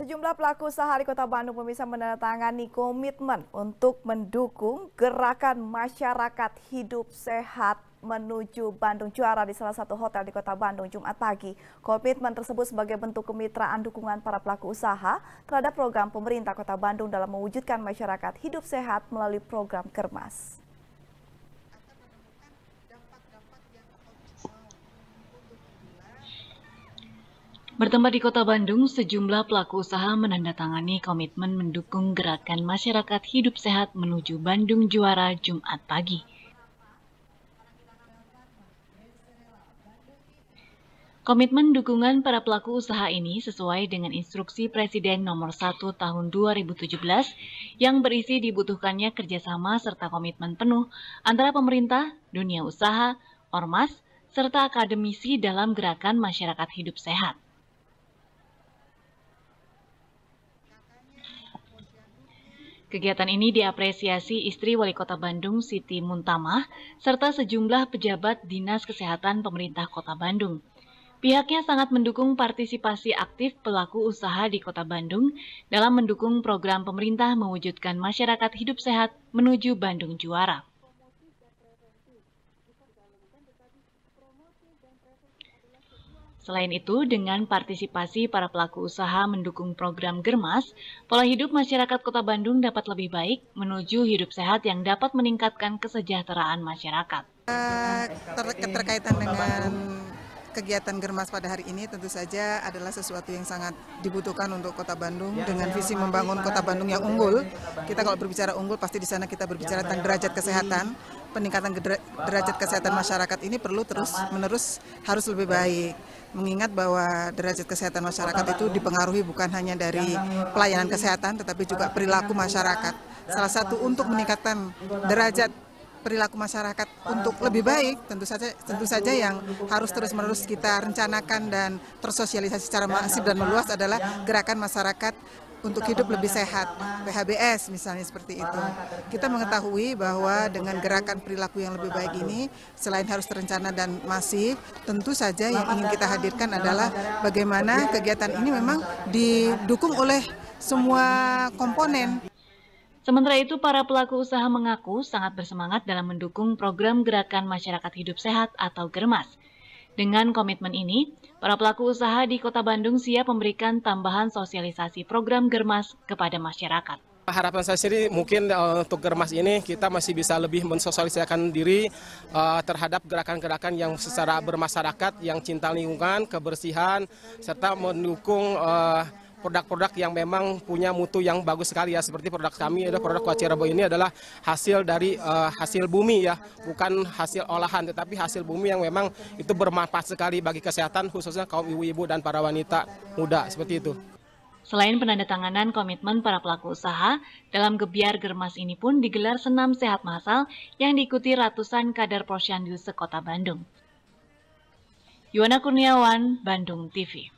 Sejumlah pelaku usaha di Kota Bandung pemirsa menandatangani komitmen untuk mendukung gerakan masyarakat hidup sehat menuju Bandung Juara di salah satu hotel di Kota Bandung Jumat pagi. Komitmen tersebut sebagai bentuk kemitraan dukungan para pelaku usaha terhadap program pemerintah Kota Bandung dalam mewujudkan masyarakat hidup sehat melalui program Kermas. Bertempat di kota Bandung, sejumlah pelaku usaha menandatangani komitmen mendukung gerakan masyarakat hidup sehat menuju Bandung Juara Jumat pagi. Komitmen dukungan para pelaku usaha ini sesuai dengan instruksi Presiden nomor 1 tahun 2017 yang berisi dibutuhkannya kerjasama serta komitmen penuh antara pemerintah, dunia usaha, ormas, serta akademisi dalam gerakan masyarakat hidup sehat. Kegiatan ini diapresiasi istri Wali Kota Bandung Siti Muntamah serta sejumlah pejabat Dinas Kesehatan Pemerintah Kota Bandung. Pihaknya sangat mendukung partisipasi aktif pelaku usaha di Kota Bandung dalam mendukung program pemerintah mewujudkan masyarakat hidup sehat menuju Bandung juara. Selain itu, dengan partisipasi para pelaku usaha mendukung program Germas, pola hidup masyarakat Kota Bandung dapat lebih baik menuju hidup sehat yang dapat meningkatkan kesejahteraan masyarakat. Eh, ter keterkaitan dengan kegiatan Germas pada hari ini tentu saja adalah sesuatu yang sangat dibutuhkan untuk Kota Bandung ya. dengan visi membangun Kota Bandung yang unggul. Kita kalau berbicara unggul pasti di sana kita berbicara tentang derajat kesehatan peningkatan derajat kesehatan masyarakat ini perlu terus menerus harus lebih baik mengingat bahwa derajat kesehatan masyarakat itu dipengaruhi bukan hanya dari pelayanan kesehatan tetapi juga perilaku masyarakat. Salah satu untuk meningkatkan derajat perilaku masyarakat untuk lebih baik tentu saja tentu saja yang harus terus-menerus kita rencanakan dan tersosialisasi secara masif dan meluas adalah gerakan masyarakat untuk hidup lebih sehat, PHBS misalnya seperti itu. Kita mengetahui bahwa dengan gerakan perilaku yang lebih baik ini, selain harus terencana dan masif, tentu saja yang ingin kita hadirkan adalah bagaimana kegiatan ini memang didukung oleh semua komponen. Sementara itu, para pelaku usaha mengaku sangat bersemangat dalam mendukung program Gerakan Masyarakat Hidup Sehat atau GERMAS dengan komitmen ini, para pelaku usaha di Kota Bandung siap memberikan tambahan sosialisasi program Germas kepada masyarakat. Harapan saya sendiri mungkin eh, untuk Germas ini kita masih bisa lebih mensosialisasikan diri uh, terhadap gerakan-gerakan yang secara bermasyarakat, yang cinta lingkungan, kebersihan, serta mendukung uh, produk-produk yang memang punya mutu yang bagus sekali ya seperti produk kami ada produk kuaci rebo ini adalah hasil dari uh, hasil bumi ya bukan hasil olahan tetapi hasil bumi yang memang itu bermanfaat sekali bagi kesehatan khususnya kaum ibu-ibu dan para wanita muda seperti itu. Selain penandatanganan komitmen para pelaku usaha, dalam gebiar germas ini pun digelar senam sehat massal yang diikuti ratusan kader posyandu sekota Bandung. Yuwana Kurniawan, Bandung TV.